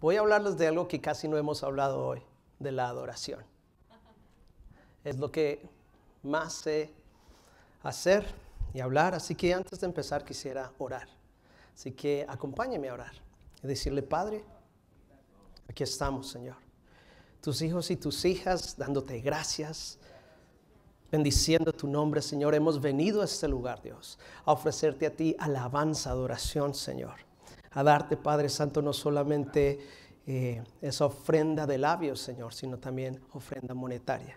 Voy a hablarles de algo que casi no hemos hablado hoy, de la adoración. Es lo que más sé hacer y hablar, así que antes de empezar quisiera orar. Así que acompáñeme a orar y decirle, Padre, aquí estamos, Señor. Tus hijos y tus hijas dándote gracias, bendiciendo tu nombre, Señor. Hemos venido a este lugar, Dios, a ofrecerte a ti alabanza, adoración, Señor a darte, Padre Santo, no solamente eh, esa ofrenda de labios, Señor, sino también ofrenda monetaria.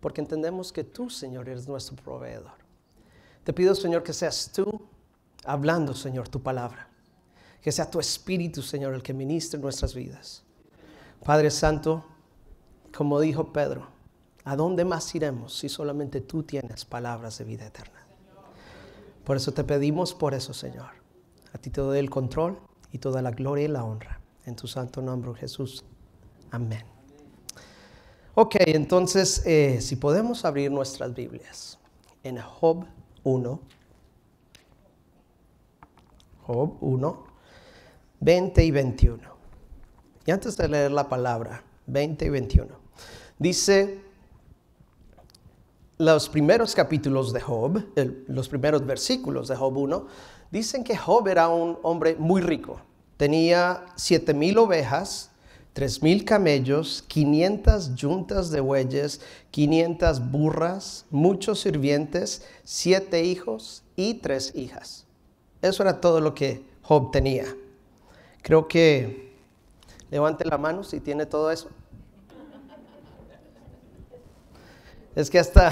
Porque entendemos que tú, Señor, eres nuestro proveedor. Te pido, Señor, que seas tú hablando, Señor, tu palabra. Que sea tu Espíritu, Señor, el que ministre nuestras vidas. Padre Santo, como dijo Pedro, ¿a dónde más iremos si solamente tú tienes palabras de vida eterna? Por eso te pedimos, por eso, Señor. A ti te doy el control y toda la gloria y la honra. En tu santo nombre, Jesús. Amén. Ok, entonces, eh, si podemos abrir nuestras Biblias en Job 1. Job 1, 20 y 21. Y antes de leer la palabra, 20 y 21. Dice los primeros capítulos de Job, los primeros versículos de Job 1, dicen que Job era un hombre muy rico tenía 7.000 ovejas, 3.000 camellos, 500 yuntas de bueyes, 500 burras, muchos sirvientes, siete hijos y tres hijas. Eso era todo lo que Job tenía. Creo que levante la mano si tiene todo eso. Es que hasta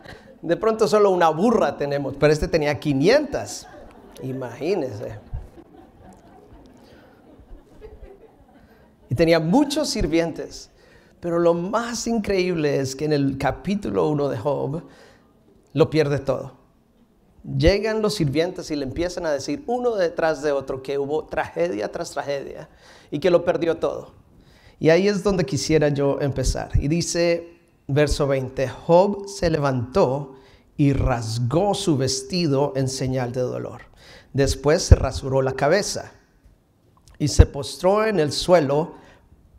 de pronto solo una burra tenemos, pero este tenía 500. imagínese. y tenía muchos sirvientes. Pero lo más increíble es que en el capítulo 1 de Job lo pierde todo. Llegan los sirvientes y le empiezan a decir uno detrás de otro que hubo tragedia tras tragedia y que lo perdió todo. Y ahí es donde quisiera yo empezar. Y dice verso 20, Job se levantó y rasgó su vestido en señal de dolor. Después se rasuró la cabeza y se postró en el suelo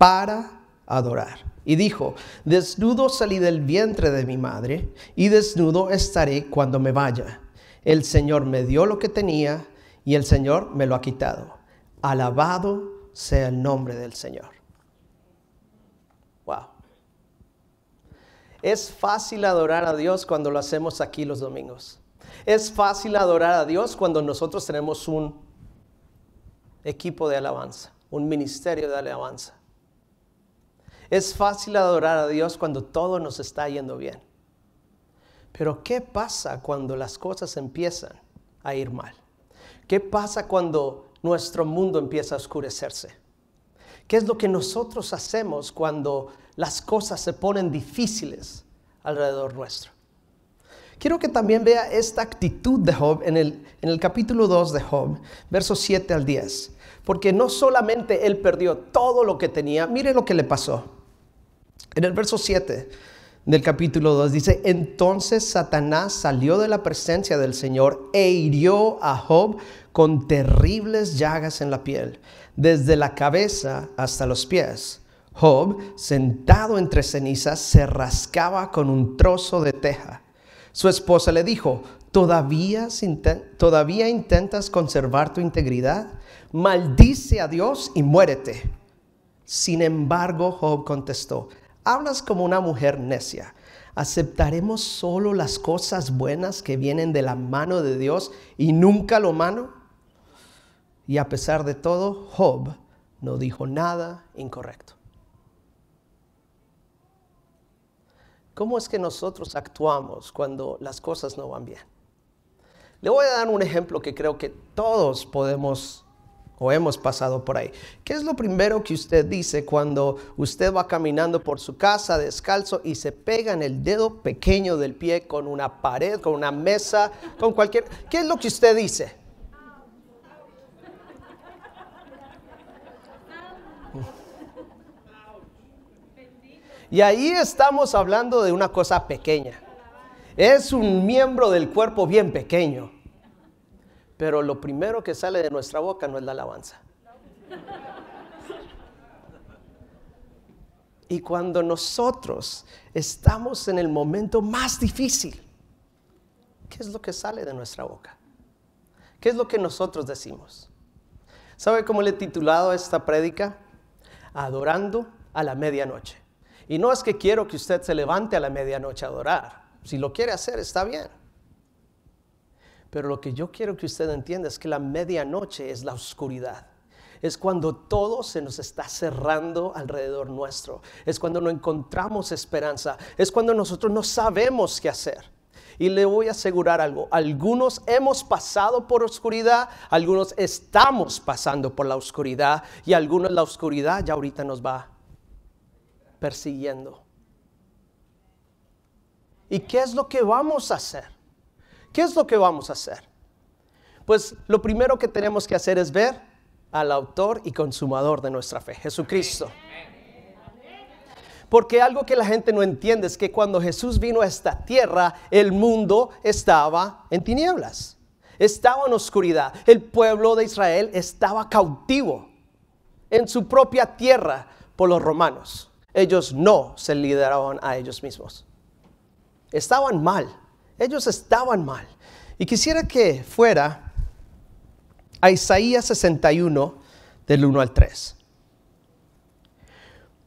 para adorar. Y dijo, desnudo salí del vientre de mi madre y desnudo estaré cuando me vaya. El Señor me dio lo que tenía y el Señor me lo ha quitado. Alabado sea el nombre del Señor. Wow. Es fácil adorar a Dios cuando lo hacemos aquí los domingos. Es fácil adorar a Dios cuando nosotros tenemos un equipo de alabanza, un ministerio de alabanza. Es fácil adorar a Dios cuando todo nos está yendo bien. Pero ¿qué pasa cuando las cosas empiezan a ir mal? ¿Qué pasa cuando nuestro mundo empieza a oscurecerse? ¿Qué es lo que nosotros hacemos cuando las cosas se ponen difíciles alrededor nuestro? Quiero que también vea esta actitud de Job en el, capítulo 2 de Job, versos 7 al 10. Porque no solamente él perdió todo lo que tenía, mire lo que le pasó. En el verso 7 del capítulo 2 dice, entonces Satanás salió de la presencia del Señor e hirió a Job con terribles llagas en la piel, desde la cabeza hasta los pies. Job, sentado entre cenizas, se rascaba con un trozo de teja. Su esposa le dijo, ¿Todavía, ¿todavía intentas conservar tu integridad? Maldice a Dios y muérete. Sin embargo, Job contestó, Hablas como una mujer necia. ¿Aceptaremos solo las cosas buenas que vienen de la mano de Dios y nunca lo malo? Y a pesar de todo, Job no dijo nada incorrecto. ¿Cómo es que nosotros actuamos cuando las cosas no van bien? Le voy a dar un ejemplo que creo que todos podemos o hemos pasado por ahí. ¿Qué es lo primero que usted dice cuando usted va caminando por su casa descalzo y se pega en el dedo pequeño del pie con una pared, con una mesa, con cualquier... ¿Qué es lo que usted dice? Y ahí estamos hablando de una cosa pequeña. Es un miembro del cuerpo bien pequeño pero lo primero que sale de nuestra boca no es la alabanza. Y cuando nosotros estamos en el momento más difícil, ¿qué es lo que sale de nuestra boca? ¿Qué es lo que nosotros decimos? ¿Sabe cómo le he titulado esta prédica? Adorando a la medianoche. Y no es que quiero que usted se levante a la medianoche a adorar. Si lo quiere hacer, está bien. Pero lo que yo quiero que usted entienda es que la medianoche es la oscuridad. Es cuando todo se nos está cerrando alrededor nuestro. Es cuando no encontramos esperanza. Es cuando nosotros no sabemos qué hacer. Y le voy a asegurar algo. Algunos hemos pasado por oscuridad, algunos estamos pasando por la oscuridad y algunos la oscuridad ya ahorita nos va persiguiendo. ¿Y qué es lo que vamos a hacer? ¿Qué es lo que vamos a hacer? Pues lo primero que tenemos que hacer es ver al autor y consumador de nuestra fe, Jesucristo. Porque algo que la gente no entiende es que cuando Jesús vino a esta tierra, el mundo estaba en tinieblas, estaba en oscuridad, el pueblo de Israel estaba cautivo en su propia tierra por los romanos. Ellos no se lideraban a ellos mismos. Estaban mal. Ellos estaban mal. Y quisiera que fuera a Isaías 61, del 1 al 3.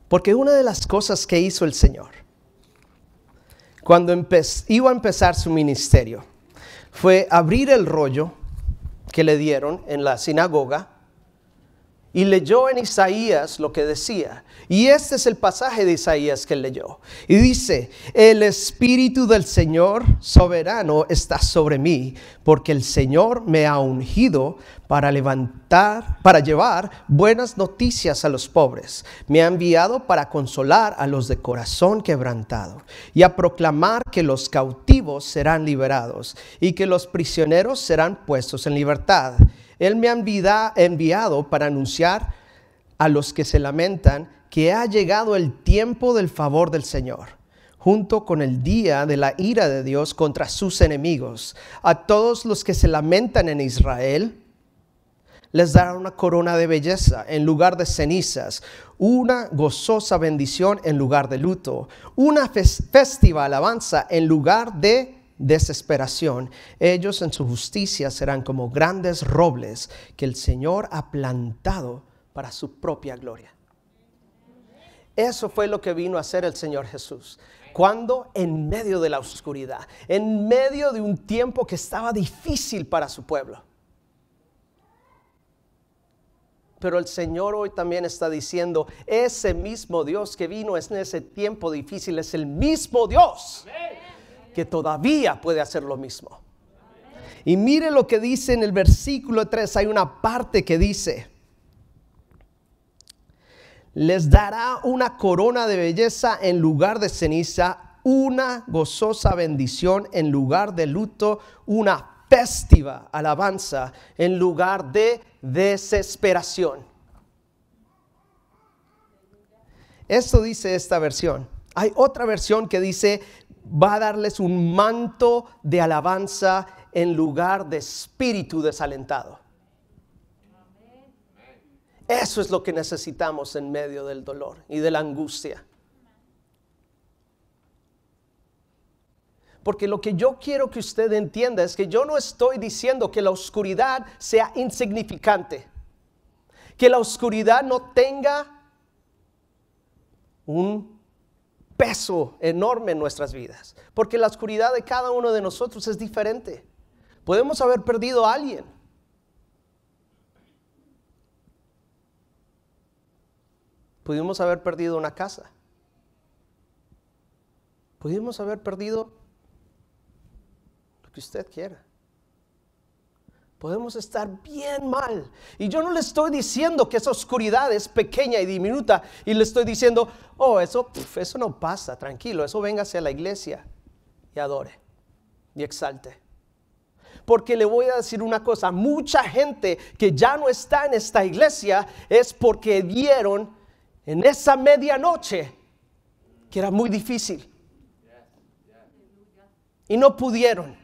Porque una de las cosas que hizo el Señor cuando iba a empezar su ministerio fue abrir el rollo que le dieron en la sinagoga y leyó en Isaías lo que decía. Y este es el pasaje de Isaías que leyó. Y dice, el Espíritu del Señor soberano está sobre mí, porque el Señor me ha ungido para levantar, para llevar buenas noticias a los pobres. Me ha enviado para consolar a los de corazón quebrantado y a proclamar que los cautivos serán liberados y que los prisioneros serán puestos en libertad él me ha enviado para anunciar a los que se lamentan que ha llegado el tiempo del favor del Señor, junto con el día de la ira de Dios contra sus enemigos. A todos los que se lamentan en Israel, les dará una corona de belleza en lugar de cenizas, una gozosa bendición en lugar de luto, una festiva alabanza en lugar de desesperación. Ellos en su justicia serán como grandes robles que el Señor ha plantado para su propia gloria. Eso fue lo que vino a hacer el Señor Jesús. Cuando en medio de la oscuridad, en medio de un tiempo que estaba difícil para su pueblo. Pero el Señor hoy también está diciendo, ese mismo Dios que vino en ese tiempo difícil es el mismo Dios. Amén que todavía puede hacer lo mismo. Y mire lo que dice en el versículo 3, hay una parte que dice, les dará una corona de belleza en lugar de ceniza, una gozosa bendición en lugar de luto, una festiva alabanza en lugar de desesperación. Esto dice esta versión. Hay otra versión que dice, va a darles un manto de alabanza en lugar de espíritu desalentado. Eso es lo que necesitamos en medio del dolor y de la angustia. Porque lo que yo quiero que usted entienda es que yo no estoy diciendo que la oscuridad sea insignificante, que la oscuridad no tenga un peso enorme en nuestras vidas, porque la oscuridad de cada uno de nosotros es diferente. Podemos haber perdido a alguien. Pudimos haber perdido una casa. Pudimos haber perdido lo que usted quiera. Podemos estar bien mal. Y yo no le estoy diciendo que esa oscuridad es pequeña y diminuta y le estoy diciendo, oh, eso, eso no pasa, tranquilo, eso véngase a la iglesia y adore y exalte. Porque le voy a decir una cosa, mucha gente que ya no está en esta iglesia es porque dieron en esa medianoche que era muy difícil y no pudieron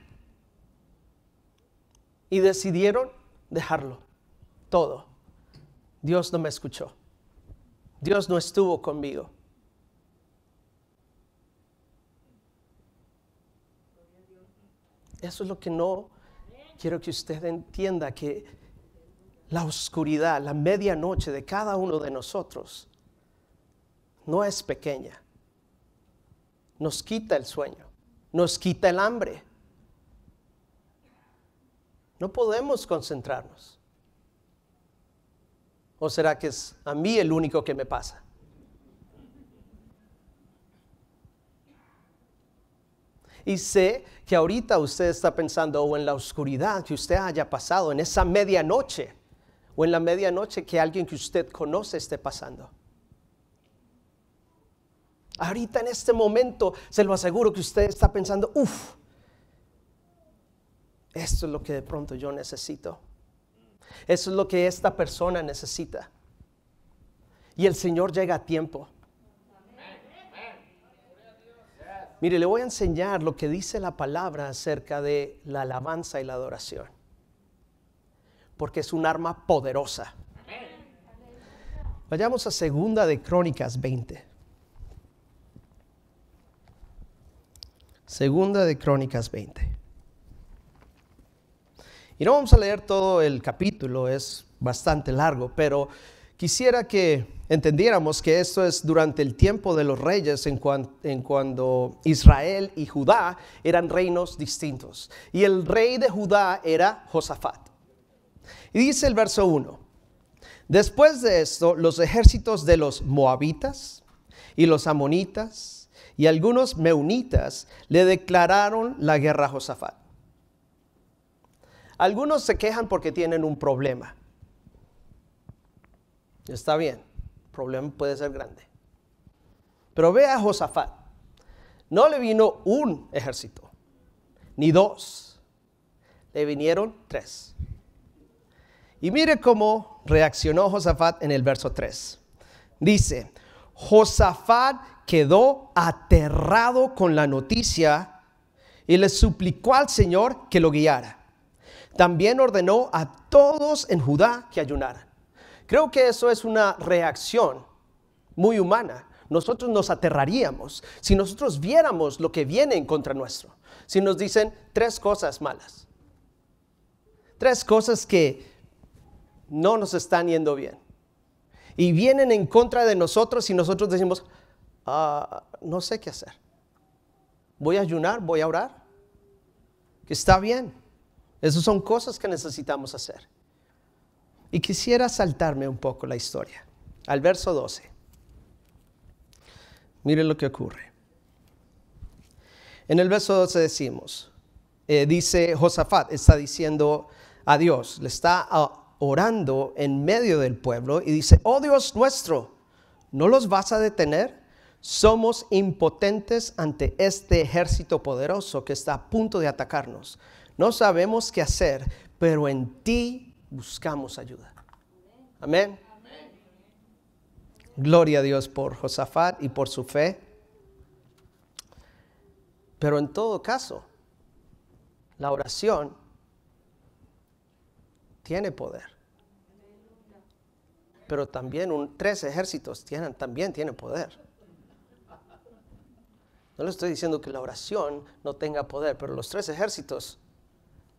y decidieron dejarlo todo. Dios no me escuchó. Dios no estuvo conmigo. Eso es lo que no quiero que usted entienda, que la oscuridad, la medianoche de cada uno de nosotros no es pequeña. Nos quita el sueño, nos quita el hambre, no podemos concentrarnos. ¿O será que es a mí el único que me pasa? Y sé que ahorita usted está pensando o en la oscuridad que usted haya pasado, en esa medianoche, o en la medianoche que alguien que usted conoce esté pasando. Ahorita en este momento, se lo aseguro que usted está pensando, uff, esto es lo que de pronto yo necesito. Eso es lo que esta persona necesita. Y el Señor llega a tiempo. Mire, le voy a enseñar lo que dice la palabra acerca de la alabanza y la adoración. Porque es un arma poderosa. Vayamos a segunda de Crónicas 20. Segunda de Crónicas 20. Y no vamos a leer todo el capítulo, es bastante largo, pero quisiera que entendiéramos que esto es durante el tiempo de los reyes en, cuando Israel y Judá eran reinos distintos. Y el rey de Judá era Josafat. Y dice el verso 1, después de esto los ejércitos de los moabitas y los amonitas y algunos meunitas le declararon la guerra a Josafat. Algunos se quejan porque tienen un problema. Está bien, el problema puede ser grande. Pero ve a Josafat. No le vino un ejército, ni dos. Le vinieron tres. Y mire cómo reaccionó Josafat en el verso 3. Dice, Josafat quedó aterrado con la noticia y le suplicó al Señor que lo guiara. También ordenó a todos en Judá que ayunaran. Creo que eso es una reacción muy humana. Nosotros nos aterraríamos si nosotros viéramos lo que viene en contra nuestro. Si nos dicen tres cosas malas. Tres cosas que no nos están yendo bien. Y vienen en contra de nosotros y nosotros decimos, ah, no sé qué hacer. Voy a ayunar, voy a orar. Que está bien. Esas son cosas que necesitamos hacer. Y quisiera saltarme un poco la historia. Al verso 12. Miren lo que ocurre. En el verso 12 decimos, eh, dice Josafat, está diciendo a Dios, le está ah, orando en medio del pueblo y dice, oh Dios nuestro, ¿no los vas a detener? Somos impotentes ante este ejército poderoso que está a punto de atacarnos. No sabemos qué hacer, pero en ti buscamos ayuda. Amén. Gloria a Dios por Josafat y por su fe. Pero en todo caso, la oración tiene poder. Pero también tres ejércitos también tienen poder. No le estoy diciendo que la oración no tenga poder, pero los tres ejércitos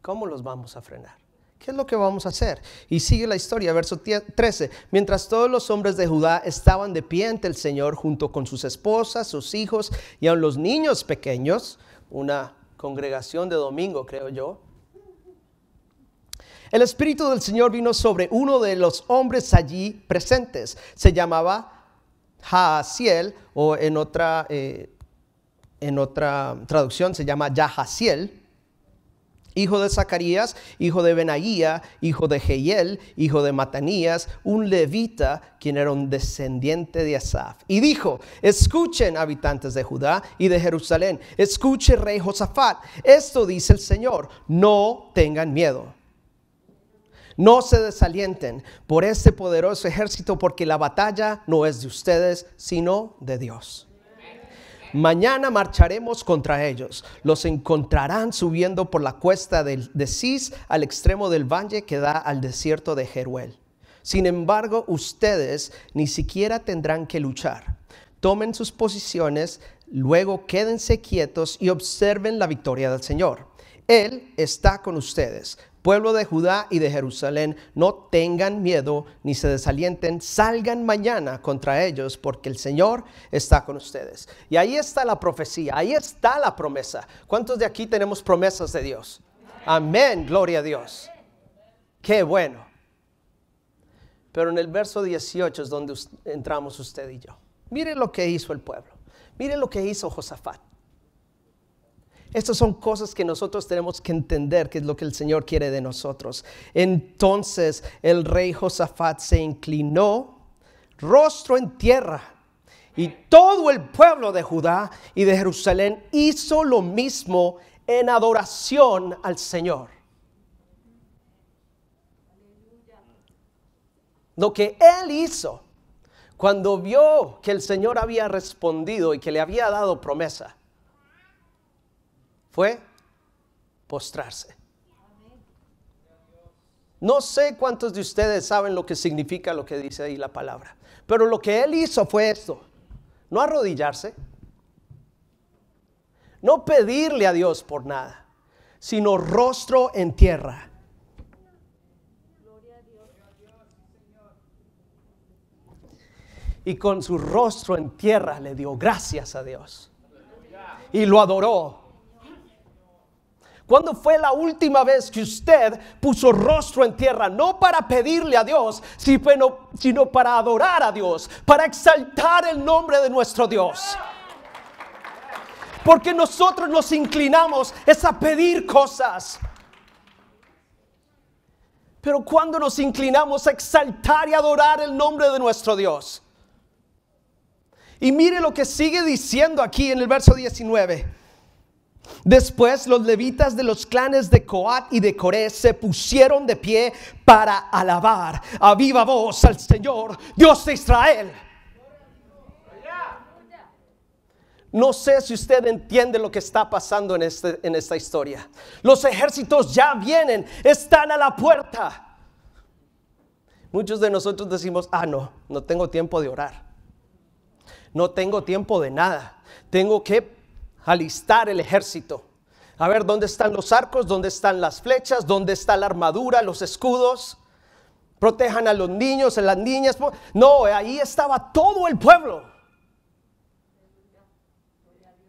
¿Cómo los vamos a frenar? ¿Qué es lo que vamos a hacer? Y sigue la historia, verso 13. Mientras todos los hombres de Judá estaban de pie ante el Señor junto con sus esposas, sus hijos y aun los niños pequeños, una congregación de domingo, creo yo, el Espíritu del Señor vino sobre uno de los hombres allí presentes. Se llamaba Jaasiel, o en otra, eh, en otra traducción se llama Yahasiel hijo de Zacarías, hijo de Benaía, hijo de Jehiel, hijo de Matanías, un levita, quien era un descendiente de Asaf. Y dijo, escuchen habitantes de Judá y de Jerusalén, escuche rey Josafat, esto dice el Señor, no tengan miedo. No se desalienten por este poderoso ejército, porque la batalla no es de ustedes, sino de Dios. Mañana marcharemos contra ellos. Los encontrarán subiendo por la cuesta de Cis al extremo del valle que da al desierto de Jeruel. Sin embargo, ustedes ni siquiera tendrán que luchar. Tomen sus posiciones, luego quédense quietos y observen la victoria del Señor. Él está con ustedes. Pueblo de Judá y de Jerusalén, no tengan miedo ni se desalienten, salgan mañana contra ellos porque el Señor está con ustedes. Y ahí está la profecía, ahí está la promesa. ¿Cuántos de aquí tenemos promesas de Dios? Amén, gloria a Dios. Qué bueno. Pero en el verso 18 es donde entramos usted y yo. Mire lo que hizo el pueblo. Mire lo que hizo Josafat. Estas son cosas que nosotros tenemos que entender, que es lo que el Señor quiere de nosotros. Entonces el rey Josafat se inclinó, rostro en tierra, y todo el pueblo de Judá y de Jerusalén hizo lo mismo en adoración al Señor. Lo que él hizo cuando vio que el Señor había respondido y que le había dado promesa fue postrarse. No sé cuántos de ustedes saben lo que significa lo que dice ahí la palabra, pero lo que él hizo fue esto, no arrodillarse, no pedirle a Dios por nada, sino rostro en tierra. Y con su rostro en tierra le dio gracias a Dios. Y lo adoró ¿Cuándo fue la última vez que usted puso rostro en tierra? No para pedirle a Dios, sino para adorar a Dios, para exaltar el nombre de nuestro Dios. Porque nosotros nos inclinamos es a pedir cosas. Pero cuando nos inclinamos a exaltar y adorar el nombre de nuestro Dios. Y mire lo que sigue diciendo aquí en el verso 19. Después los levitas de los clanes de Coat y de Coré se pusieron de pie para alabar a viva voz al Señor, Dios de Israel. No sé si usted entiende lo que está pasando en, este, en esta historia. Los ejércitos ya vienen, están a la puerta. Muchos de nosotros decimos, ah, no, no tengo tiempo de orar. No tengo tiempo de nada. Tengo que alistar el ejército. A ver, ¿dónde están los arcos? ¿Dónde están las flechas? ¿Dónde está la armadura? ¿Los escudos? Protejan a los niños, a las niñas. No, ahí estaba todo el pueblo.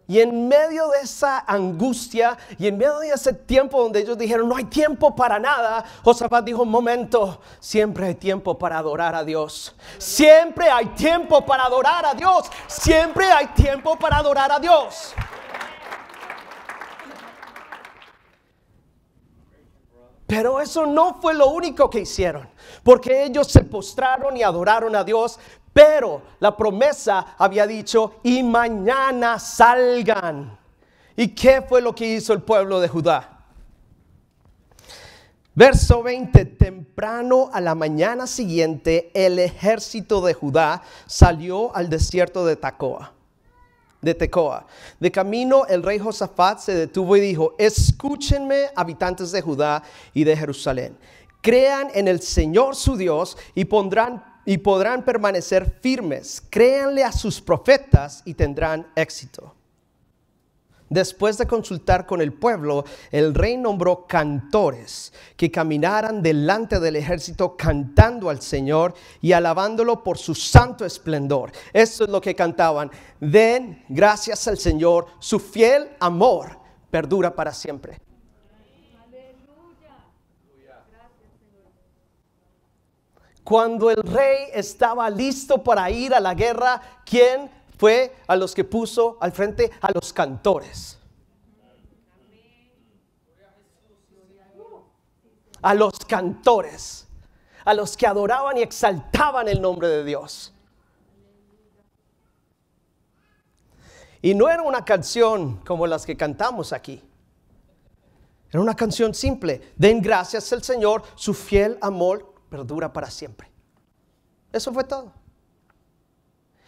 Y en medio de esa angustia y en medio de ese tiempo donde ellos dijeron, no hay tiempo para nada, Josafat dijo, un momento, siempre hay tiempo para adorar a Dios. Siempre hay tiempo para adorar a Dios. Siempre hay tiempo para adorar a Dios. Pero eso no fue lo único que hicieron, porque ellos se postraron y adoraron a Dios, pero la promesa había dicho, y mañana salgan. ¿Y qué fue lo que hizo el pueblo de Judá? Verso 20, temprano a la mañana siguiente, el ejército de Judá salió al desierto de Tacoa de Tecoa. De camino el rey Josafat se detuvo y dijo, escúchenme habitantes de Judá y de Jerusalén, crean en el Señor su Dios y podrán permanecer firmes. Créanle a sus profetas y tendrán éxito. Después de consultar con el pueblo, el rey nombró cantores que caminaran delante del ejército cantando al Señor y alabándolo por su santo esplendor. Esto es lo que cantaban. Den gracias al Señor, su fiel amor perdura para siempre. Cuando el rey estaba listo para ir a la guerra, ¿quién fue a los que puso al frente a los cantores. A los cantores, a los que adoraban y exaltaban el nombre de Dios. Y no era una canción como las que cantamos aquí. Era una canción simple. Den gracias al Señor, su fiel amor perdura para siempre. Eso fue todo.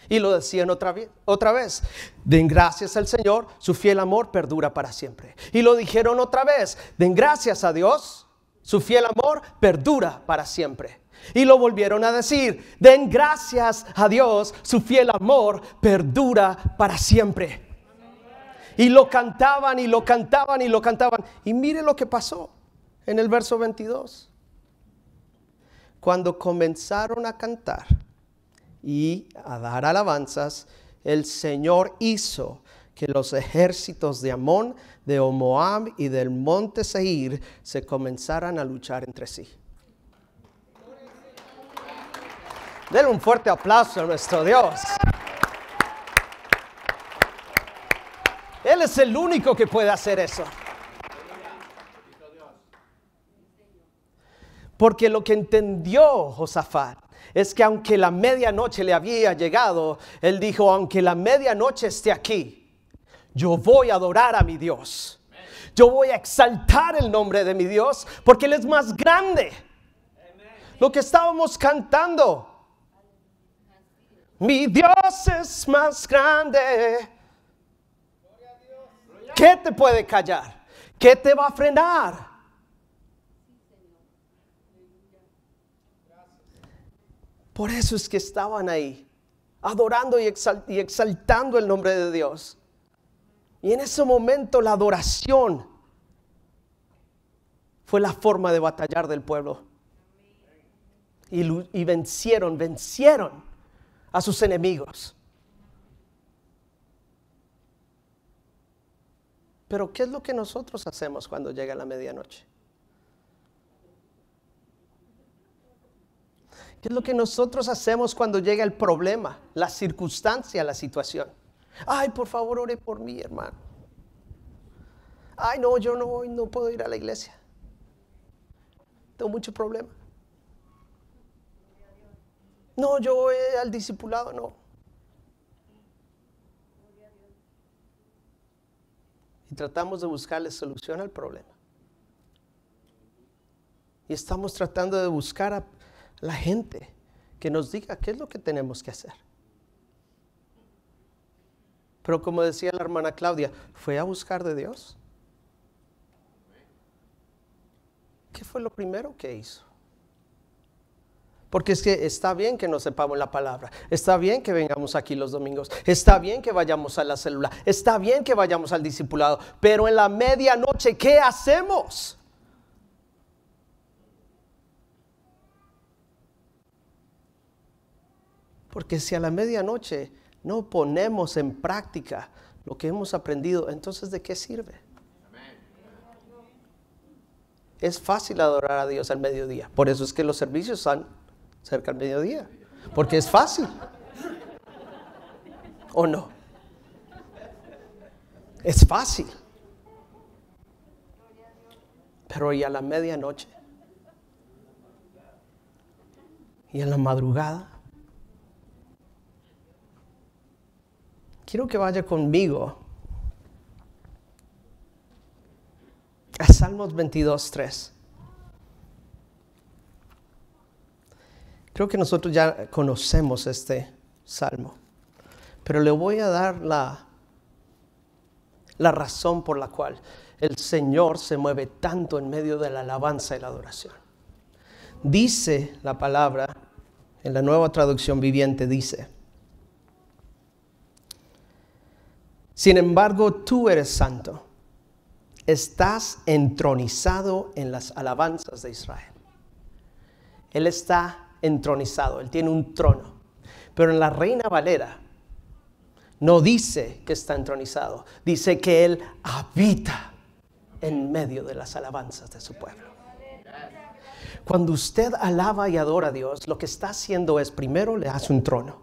Y lo decían otra vez, otra vez, den gracias al Señor, su fiel amor perdura para siempre. Y lo dijeron otra vez, den gracias a Dios, su fiel amor perdura para siempre. Y lo volvieron a decir, den gracias a Dios, su fiel amor perdura para siempre. Y lo cantaban y lo cantaban y lo cantaban. Y mire lo que pasó en el verso 22. Cuando comenzaron a cantar, y a dar alabanzas, el Señor hizo que los ejércitos de Amón, de Omoab y del monte Seir se comenzaran a luchar entre sí. Denle un fuerte aplauso a nuestro Dios. Él es el único que puede hacer eso. Porque lo que entendió Josafat es que aunque la medianoche le había llegado, él dijo, aunque la medianoche esté aquí, yo voy a adorar a mi Dios. Yo voy a exaltar el nombre de mi Dios porque Él es más grande. Lo que estábamos cantando. Mi Dios es más grande. ¿Qué te puede callar? ¿Qué te va a frenar? Por eso es que estaban ahí, adorando y, exaltando el nombre de Dios. Y en ese momento la adoración fue la forma de batallar del pueblo. y, vencieron, vencieron a sus enemigos. Pero ¿qué es lo que nosotros hacemos cuando llega la medianoche? ¿Qué es lo que nosotros hacemos cuando llega el problema, la circunstancia, la situación? Ay, por favor, ore por mí, hermano. Ay, no, yo no voy, no puedo ir a la iglesia. Tengo mucho problema. No, yo voy al discipulado, no. Y tratamos de buscarle solución al problema. Y estamos tratando de buscar a la gente que nos diga qué es lo que tenemos que hacer. Pero como decía la hermana Claudia, fue a buscar de Dios. ¿Qué fue lo primero que hizo? Porque es que está bien que no sepamos la palabra, está bien que vengamos aquí los domingos, está bien que vayamos a la célula, está bien que vayamos al discipulado, pero en la medianoche, ¿qué hacemos? Porque si a la medianoche no ponemos en práctica lo que hemos aprendido, entonces ¿de qué sirve? Es fácil adorar a Dios al mediodía. Por eso es que los servicios están cerca al mediodía. Porque es fácil. ¿O no? Es fácil. Pero y a la medianoche. Y a la madrugada. quiero que vaya conmigo a Salmos 22, 3. Creo que nosotros ya conocemos este salmo, pero le voy a dar la, la razón por la cual el Señor se mueve tanto en medio de la alabanza y la adoración. Dice la palabra, en la nueva traducción viviente dice, Sin embargo, tú eres santo. Estás entronizado en las alabanzas de Israel. Él está entronizado, él tiene un trono. Pero en la Reina Valera no dice que está entronizado, dice que él habita en medio de las alabanzas de su pueblo. Cuando usted alaba y adora a Dios, lo que está haciendo es primero le hace un trono.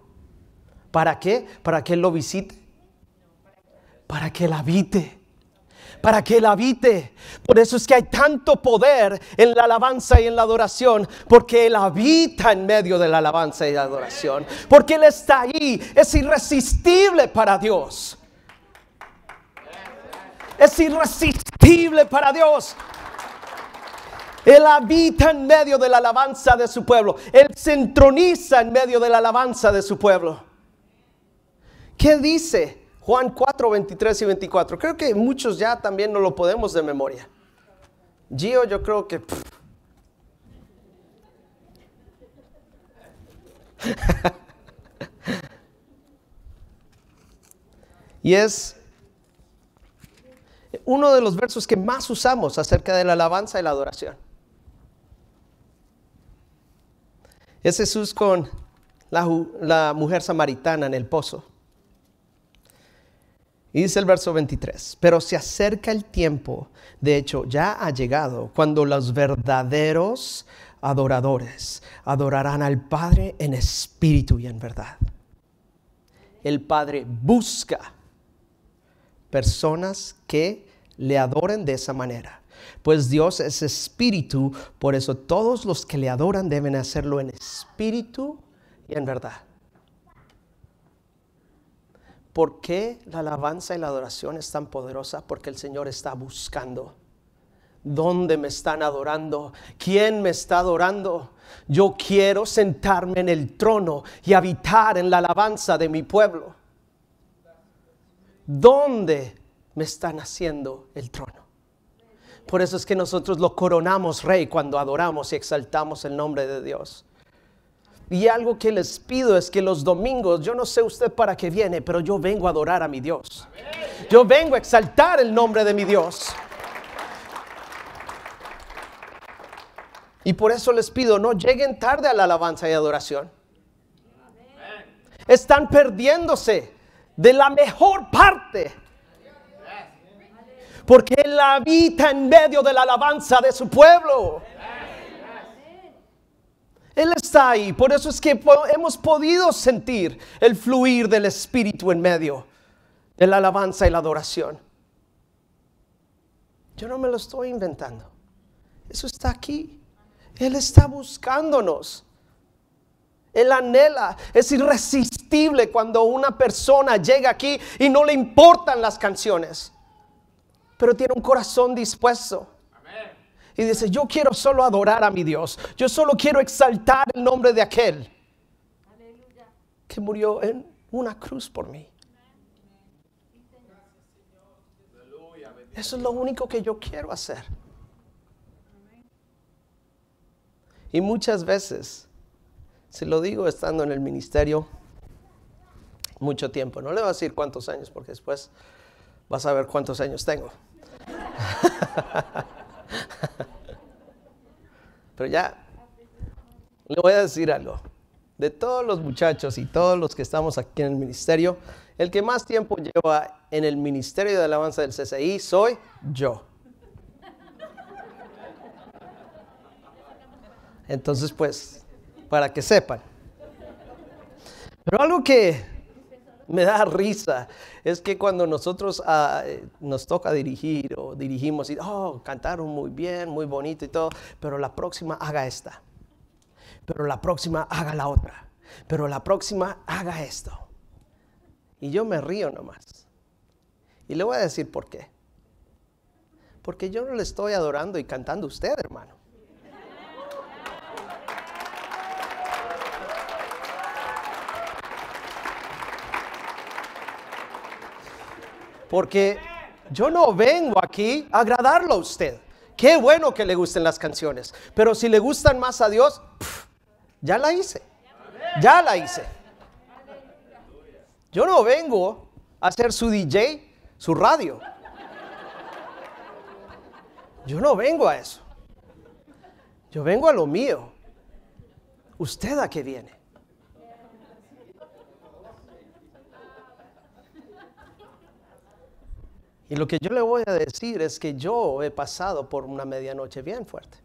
¿Para qué? Para que él lo visite para que Él habite para que Él habite. Por eso es que hay tanto poder en la alabanza y en la adoración, porque Él habita en medio de la alabanza y la adoración, porque Él está ahí, es irresistible para Dios. Es irresistible para Dios. Él habita en medio de la alabanza de su pueblo. Él se entroniza en medio de la alabanza de su pueblo. ¿Qué dice? Juan 4, 23 y 24. Creo que muchos ya también no lo podemos de memoria. Gio, yo creo que... y es uno de los versos que más usamos acerca de la alabanza y la adoración. Es Jesús con la mujer samaritana en el pozo. Y dice el verso 23, pero se acerca el tiempo, de hecho ya ha llegado, cuando los verdaderos adoradores adorarán al Padre en espíritu y en verdad. El Padre busca personas que le adoren de esa manera, pues Dios es espíritu, por eso todos los que le adoran deben hacerlo en espíritu y en verdad. ¿Por qué la alabanza y la adoración es tan poderosa? Porque el Señor está buscando. ¿Dónde me están adorando? ¿Quién me está adorando? Yo quiero sentarme en el trono y habitar en la alabanza de mi pueblo. ¿Dónde me están haciendo el trono? Por eso es que nosotros lo coronamos rey cuando adoramos y exaltamos el nombre de Dios. Y algo que les pido es que los domingos, yo no sé usted para qué viene, pero yo vengo a adorar a mi Dios. Yo vengo a exaltar el nombre de mi Dios. Y por eso les pido, no lleguen tarde a la alabanza y adoración. Están perdiéndose de la mejor parte. Porque Él habita en medio de la alabanza de su pueblo. Él está ahí, por eso es que hemos podido sentir el fluir del Espíritu en medio de la alabanza y la adoración. Yo no me lo estoy inventando. Eso está aquí. Él está buscándonos. Él anhela, es irresistible cuando una persona llega aquí y no le importan las canciones, pero tiene un corazón dispuesto y dice, yo quiero solo adorar a mi Dios, yo solo quiero exaltar el nombre de aquel que murió en una cruz por mí. Eso es lo único que yo quiero hacer. Y muchas veces, se lo digo estando en el ministerio mucho tiempo, no le voy a decir cuántos años porque después vas a ver cuántos años tengo. Pero ya le voy a decir algo. De todos los muchachos y todos los que estamos aquí en el ministerio, el que más tiempo lleva en el ministerio de alabanza del CCI soy yo. Entonces, pues, para que sepan. Pero algo que me da risa. Es que cuando nosotros ah, nos toca dirigir o dirigimos y, oh, cantaron muy bien, muy bonito y todo, pero la próxima haga esta. Pero la próxima haga la otra. Pero la próxima haga esto. Y yo me río nomás. Y le voy a decir por qué. Porque yo no le estoy adorando y cantando a usted, hermano. porque yo no vengo aquí a agradarlo a usted. Qué bueno que le gusten las canciones, pero si le gustan más a Dios, ya la hice. Ya la hice. Yo no vengo a ser su DJ, su radio. Yo no vengo a eso. Yo vengo a lo mío. ¿Usted a qué viene? Y lo que yo le voy a decir es que yo he pasado por una medianoche bien fuerte.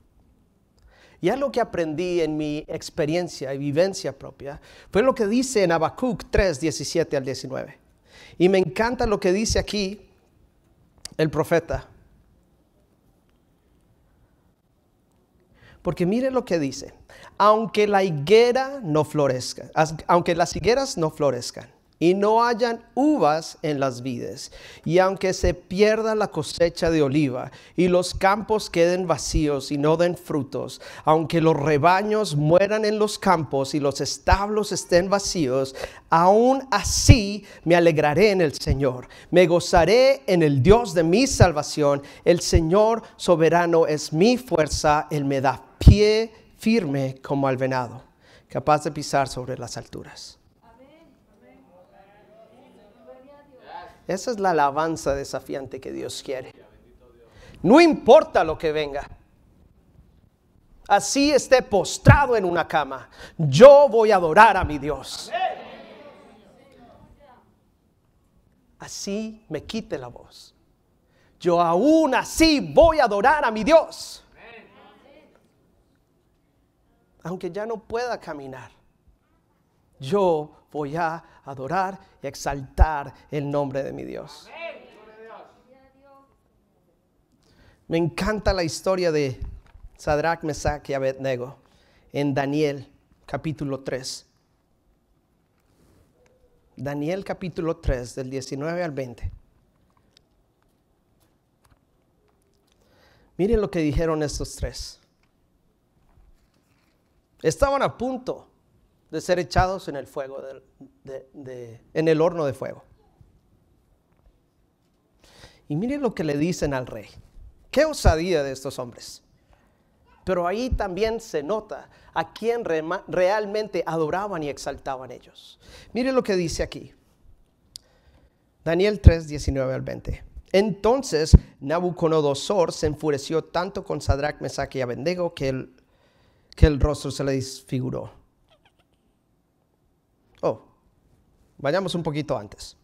Y lo que aprendí en mi experiencia y vivencia propia. Fue lo que dice en Habacuc 3, 17 al 19. Y me encanta lo que dice aquí el profeta. Porque mire lo que dice. Aunque la higuera no florezca, aunque las higueras no florezcan, y no hayan uvas en las vides, y aunque se pierda la cosecha de oliva, y los campos queden vacíos y no den frutos, aunque los rebaños mueran en los campos y los establos estén vacíos, aún así me alegraré en el Señor, me gozaré en el Dios de mi salvación, el Señor soberano es mi fuerza, Él me da pie firme como al venado, capaz de pisar sobre las alturas. Esa es la alabanza desafiante que Dios quiere. No importa lo que venga. Así esté postrado en una cama. Yo voy a adorar a mi Dios. Así me quite la voz. Yo aún así voy a adorar a mi Dios. Aunque ya no pueda caminar yo voy a adorar y exaltar el nombre de mi Dios. Me encanta la historia de Sadrach, Mesach y Abednego en Daniel capítulo 3. Daniel capítulo 3 del 19 al 20. Miren lo que dijeron estos tres. Estaban a punto de ser echados en el fuego, en el horno de fuego. Y miren lo que le dicen al rey. Qué osadía de estos hombres. Pero ahí también se nota a quién realmente adoraban y exaltaban ellos. Miren lo que dice aquí. Daniel 3, 19 al 20. Entonces Nabucodonosor se enfureció tanto con Sadrach, Mesach y Abednego que el, que el rostro se le disfiguró Vayamos un poquito antes.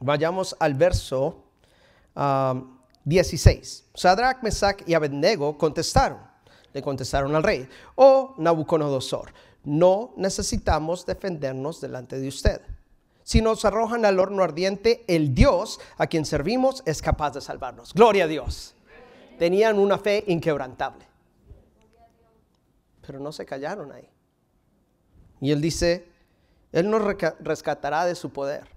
Vayamos al verso 16. Ah, Sadrach, Mesach y Abednego contestaron. Le contestaron al rey, oh Nabucodonosor, no necesitamos defendernos delante de usted. Si nos arrojan al horno ardiente, el Dios a quien servimos es capaz de salvarnos. Gloria a Dios. Tenían una fe inquebrantable. Pero no se callaron ahí. Y él dice, él nos rescatará de su poder,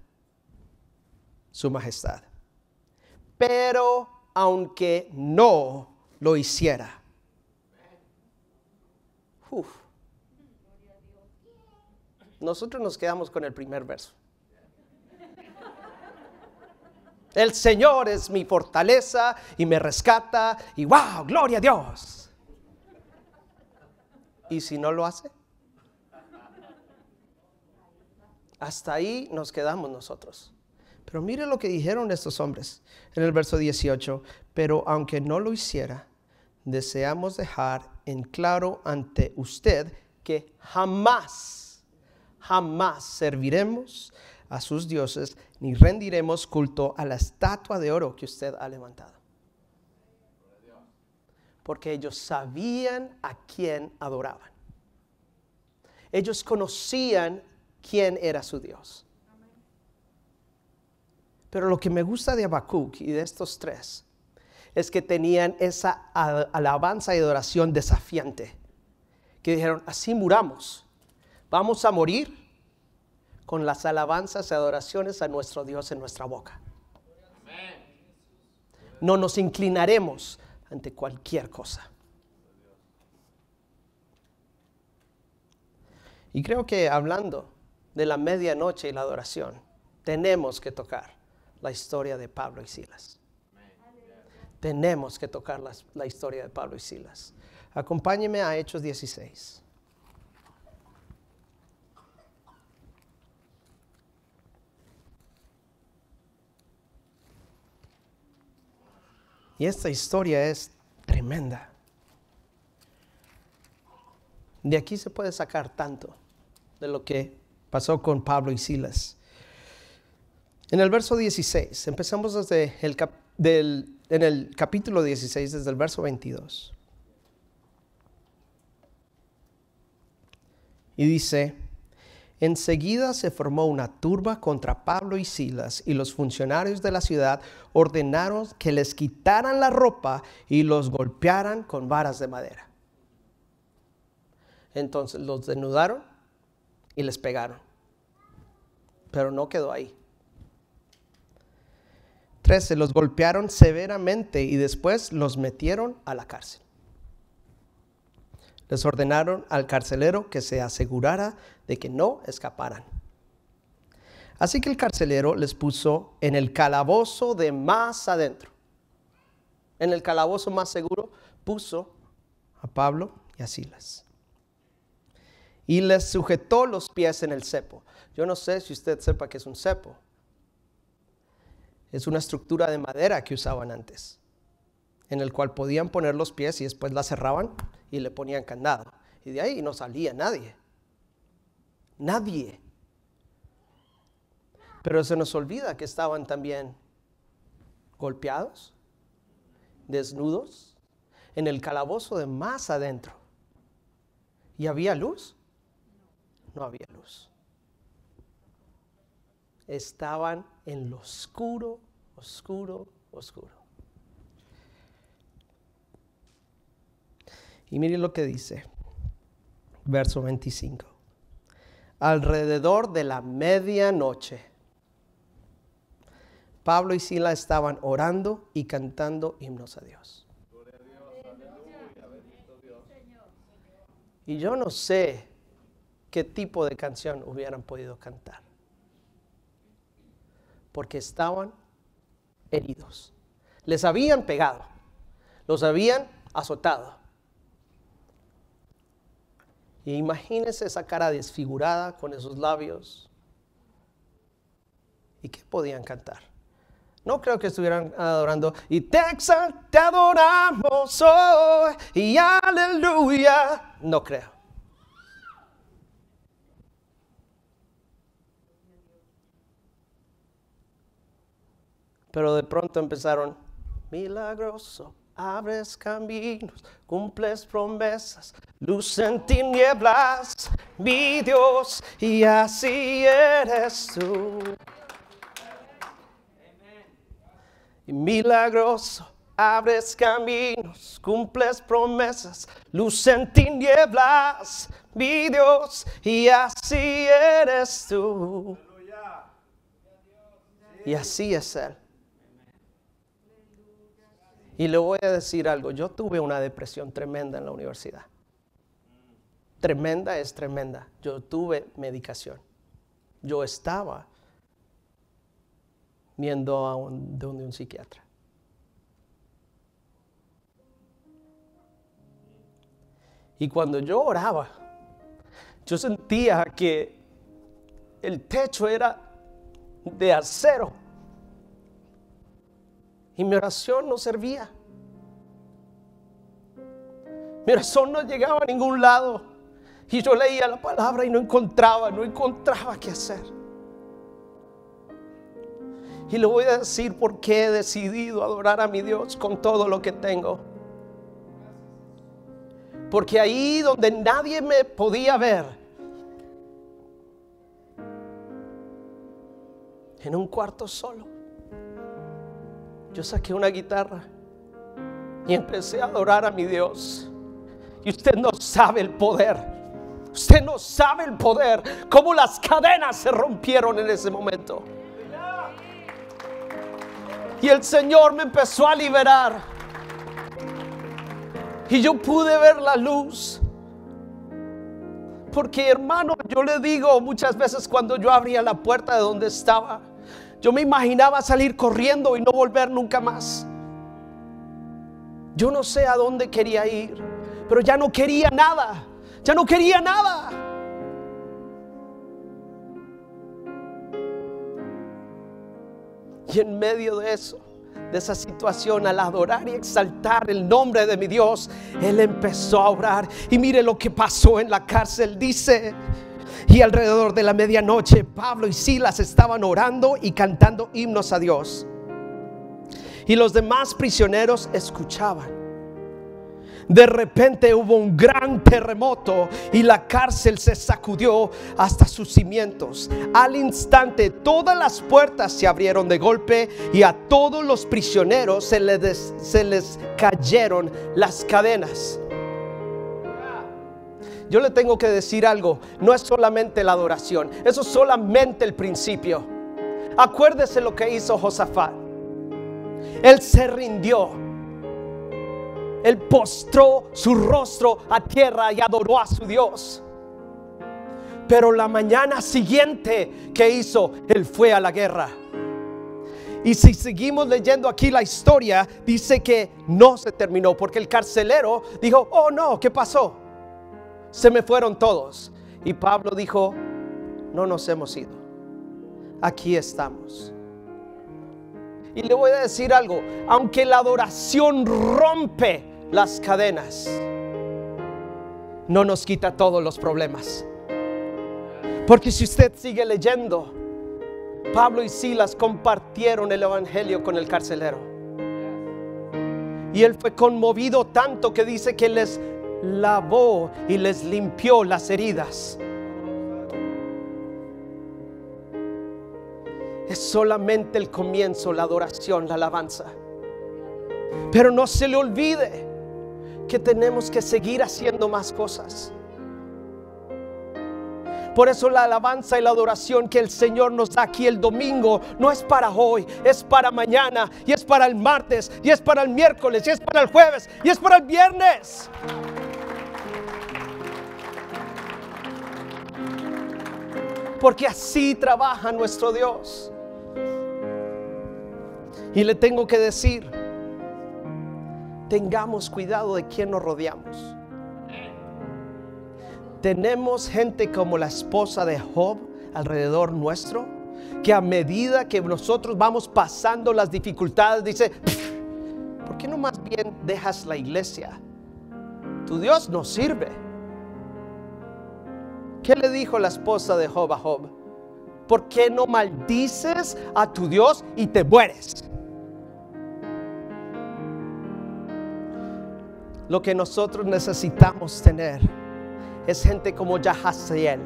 su majestad. Pero aunque no lo hiciera, nosotros nos quedamos con el primer verso. El Señor es mi fortaleza y me rescata y wow, gloria a Dios. ¿Y si no lo hace? Hasta ahí nos quedamos nosotros. Pero mire lo que dijeron estos hombres en el verso 18. Pero aunque no lo hiciera, deseamos dejar en claro ante usted que jamás, jamás serviremos a sus dioses ni rendiremos culto a la estatua de oro que usted ha levantado. Porque ellos sabían a quién adoraban. Ellos conocían quién era su Dios. Pero lo que me gusta de Habacuc y de estos tres es que tenían esa alabanza y adoración desafiante, que dijeron, así muramos, vamos a morir con las alabanzas y adoraciones a nuestro Dios en nuestra boca. No nos inclinaremos ante cualquier cosa. Y creo que hablando de la medianoche y la adoración, tenemos que tocar la historia de Pablo y Silas. Tenemos que tocar la, la historia de Pablo y Silas. Acompáñeme a Hechos 16. Y esta historia es tremenda. De aquí se puede sacar tanto de lo que pasó con Pablo y Silas. En el verso 16, empezamos desde el del, en el capítulo 16, desde el verso 22. Y dice, enseguida se formó una turba contra Pablo y Silas, y los funcionarios de la ciudad ordenaron que les quitaran la ropa y los golpearan con varas de madera. Entonces los desnudaron y les pegaron. Pero no quedó ahí. 13. Los golpearon severamente y después los metieron a la cárcel. Les ordenaron al carcelero que se asegurara de que no escaparan. Así que el carcelero les puso en el calabozo de más adentro. En el calabozo más seguro puso a Pablo y a Silas y les sujetó los pies en el cepo. Yo no sé si usted sepa que es un cepo. Es una estructura de madera que usaban antes, en el cual podían poner los pies y después la cerraban y le ponían candado. Y de ahí no salía nadie. Nadie. Pero se nos olvida que estaban también golpeados, desnudos, en el calabozo de más adentro. Y había luz no había luz. Estaban en lo oscuro, oscuro, oscuro. Y miren lo que dice, verso 25. Alrededor de la medianoche, Pablo y Sila estaban orando y cantando himnos a Dios. Y yo no sé qué tipo de canción hubieran podido cantar. Porque estaban heridos. Les habían pegado. Los habían azotado. Y imagínense esa cara desfigurada con esos labios. ¿Y qué podían cantar? No creo que estuvieran adorando. Y te adoramos hoy. Y aleluya. No creo. Pero de pronto empezaron, milagroso, abres caminos, cumples promesas, luz en tinieblas, mi Dios, y así eres tú. Y milagroso, abres caminos, cumples promesas, luz en tinieblas, mi Dios, y así eres tú. Y así es Él. Y le voy a decir algo, yo tuve una depresión tremenda en la universidad. Tremenda es tremenda. Yo tuve medicación. Yo estaba viendo a un, un, psiquiatra. Y cuando yo oraba, yo sentía que el techo era de acero y mi oración no servía. Mi oración no llegaba a ningún lado. Y yo leía la palabra y no encontraba, no encontraba qué hacer. Y le voy a decir por qué he decidido adorar a mi Dios con todo lo que tengo. Porque ahí donde nadie me podía ver, en un cuarto solo, yo saqué una guitarra y empecé a adorar a mi Dios. Y usted no sabe el poder. Usted no sabe el poder, como las cadenas se rompieron en ese momento. Y el Señor me empezó a liberar. Y yo pude ver la luz. Porque hermano, yo le digo muchas veces cuando yo abría la puerta de donde estaba, yo me imaginaba salir corriendo y no volver nunca más. Yo no sé a dónde quería ir, pero ya no quería nada. Ya no quería nada. Y en medio de eso, de esa situación, al adorar y exaltar el nombre de mi Dios, Él empezó a orar. Y mire lo que pasó en la cárcel. Dice, y alrededor de la medianoche Pablo y Silas estaban orando y cantando himnos a Dios. Y los demás prisioneros escuchaban. De repente hubo un gran terremoto y la cárcel se sacudió hasta sus cimientos. Al instante todas las puertas se abrieron de golpe y a todos los prisioneros se les, se les cayeron las cadenas yo le tengo que decir algo, no es solamente la adoración, eso es solamente el principio. Acuérdese lo que hizo Josafat. Él se rindió. Él postró su rostro a tierra y adoró a su Dios. Pero la mañana siguiente que hizo, él fue a la guerra. Y si seguimos leyendo aquí la historia, dice que no se terminó, porque el carcelero dijo, oh no, ¿qué pasó? se me fueron todos. Y Pablo dijo, no nos hemos ido, aquí estamos. Y le voy a decir algo, aunque la adoración rompe las cadenas, no nos quita todos los problemas. Porque si usted sigue leyendo, Pablo y Silas compartieron el Evangelio con el carcelero. Y él fue conmovido tanto que dice que les lavó y les limpió las heridas. Es solamente el comienzo, la adoración, la alabanza. Pero no se le olvide que tenemos que seguir haciendo más cosas. Por eso la alabanza y la adoración que el Señor nos da aquí el domingo no es para hoy, es para mañana, y es para el martes, y es para el miércoles, y es para el jueves, y es para el viernes. porque así trabaja nuestro Dios. Y le tengo que decir, tengamos cuidado de quién nos rodeamos. Tenemos gente como la esposa de Job alrededor nuestro, que a medida que nosotros vamos pasando las dificultades, dice, ¿por qué no más bien dejas la iglesia? Tu Dios no sirve. ¿Qué le dijo la esposa de Job a Job? ¿Por qué no maldices a tu Dios y te mueres? Lo que nosotros necesitamos tener es gente como Yahaziel.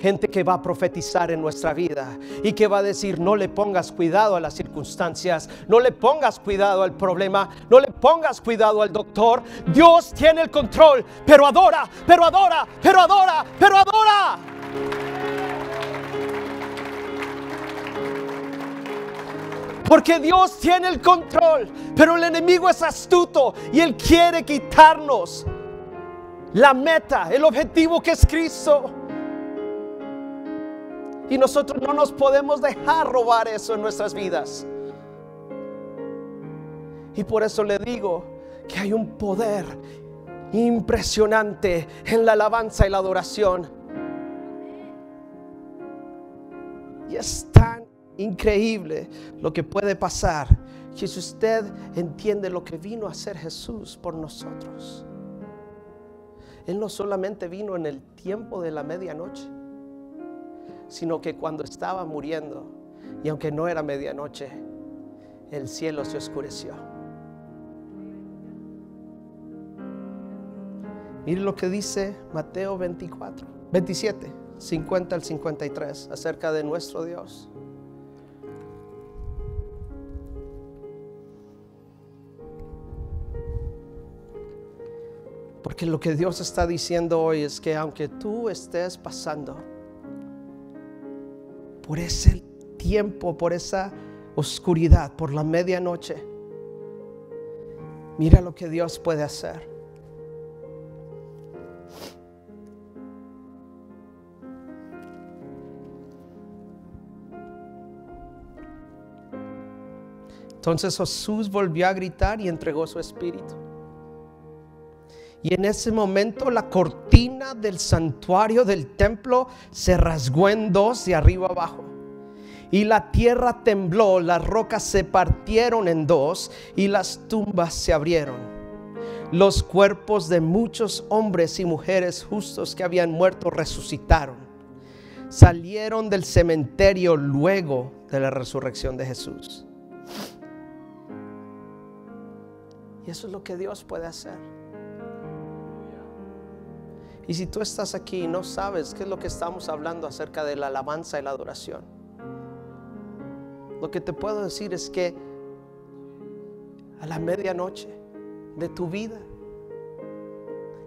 Gente que va a profetizar en nuestra vida y que va a decir, no le pongas cuidado a las circunstancias, no le pongas cuidado al problema, no le pongas cuidado al doctor. Dios tiene el control, pero adora, pero adora, pero adora, pero adora. Porque Dios tiene el control, pero el enemigo es astuto y él quiere quitarnos la meta, el objetivo que es Cristo. Y nosotros no nos podemos dejar robar eso en nuestras vidas. Y por eso le digo que hay un poder impresionante en la alabanza y la adoración. Y es tan increíble lo que puede pasar que si usted entiende lo que vino a hacer Jesús por nosotros. Él no solamente vino en el tiempo de la medianoche, sino que cuando estaba muriendo, y aunque no era medianoche, el cielo se oscureció. Mira lo que dice Mateo 24, 27, 50 al 53 acerca de nuestro Dios. Porque lo que Dios está diciendo hoy es que aunque tú estés pasando por ese tiempo, por esa oscuridad, por la medianoche, mira lo que Dios puede hacer. Entonces Jesús volvió a gritar y entregó su espíritu. Y en ese momento la cortina del santuario del templo se rasgó en dos de arriba abajo. Y la tierra tembló, las rocas se partieron en dos y las tumbas se abrieron los cuerpos de muchos hombres y mujeres justos que habían muerto resucitaron. Salieron del cementerio luego de la resurrección de Jesús. Y eso es lo que Dios puede hacer. Y si tú estás aquí y no sabes qué es lo que estamos hablando acerca de la alabanza y la adoración, lo que te puedo decir es que a la medianoche de tu vida,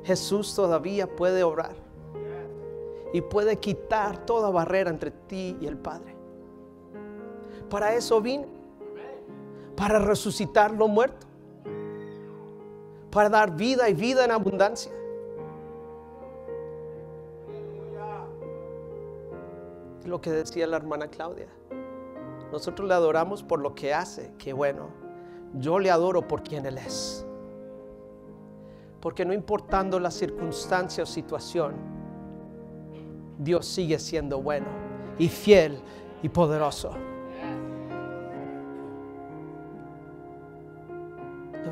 Jesús todavía puede obrar y puede quitar toda barrera entre ti y el Padre. Para eso vine para resucitar lo muerto para dar vida y vida en abundancia. Lo que decía la hermana Claudia. Nosotros le adoramos por lo que hace, que bueno, yo le adoro por quien Él es. Porque no importando la circunstancia o situación, Dios sigue siendo bueno y fiel y poderoso.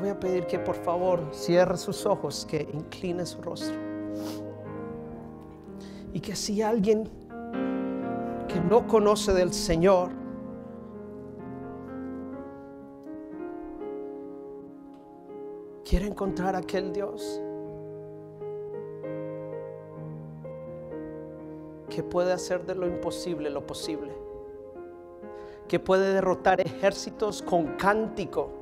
voy a pedir que por favor cierre sus ojos, que incline su rostro. Y que si alguien que no conoce del Señor quiere encontrar aquel Dios que puede hacer de lo imposible lo posible, que puede derrotar ejércitos con cántico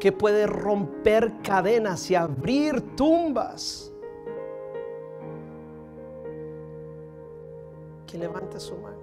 que puede romper cadenas y abrir tumbas, que levante su mano.